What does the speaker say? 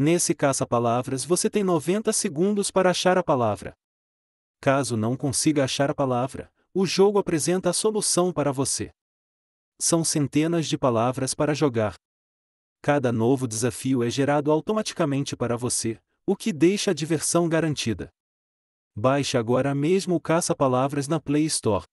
Nesse caça-palavras você tem 90 segundos para achar a palavra. Caso não consiga achar a palavra, o jogo apresenta a solução para você. São centenas de palavras para jogar. Cada novo desafio é gerado automaticamente para você, o que deixa a diversão garantida. Baixe agora mesmo o Caça-Palavras na Play Store.